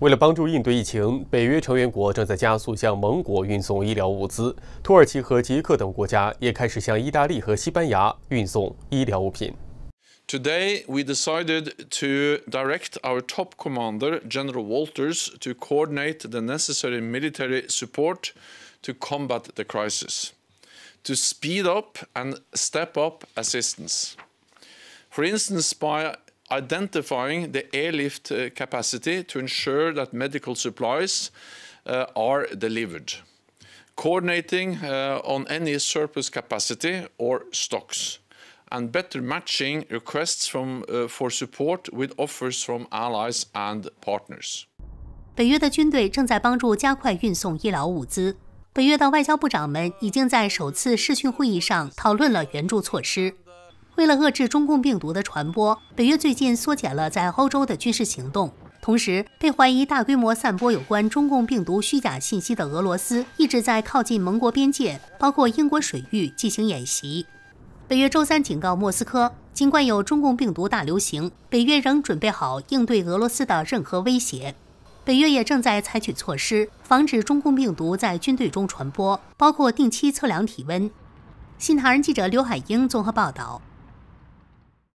为了帮助应对疫情，北约成员国正在加速向盟国运送医疗物资，土耳其和捷克等国家也开始向意大利和西班牙运送医疗物品。Today, we decided to direct our top commander, General Walters, to coordinate the necessary military support to combat the crisis, to speed up and step up assistance. For instance, by identifying the airlift uh, capacity to ensure that medical supplies uh, are delivered, coordinating uh, on any surplus capacity or stocks, and better matching requests from, for support with offers from allies and partners. 北约的军队正在帮助加快运送医疗物资。北约的外交部长们已经在首次视讯会议上讨论了援助措施。为了遏制中共病毒的传播，北约最近缩减了在欧洲的军事行动。同时，被怀疑大规模散播有关中共病毒虚假信息的俄罗斯，一直在靠近盟国边界，包括英国水域进行演习。北约周三警告莫斯科，尽管有中共病毒大流行，北约仍准备好应对俄罗斯的任何威胁。北约也正在采取措施，防止中共病毒在军队中传播，包括定期测量体温。新唐人记者刘海英综合报道。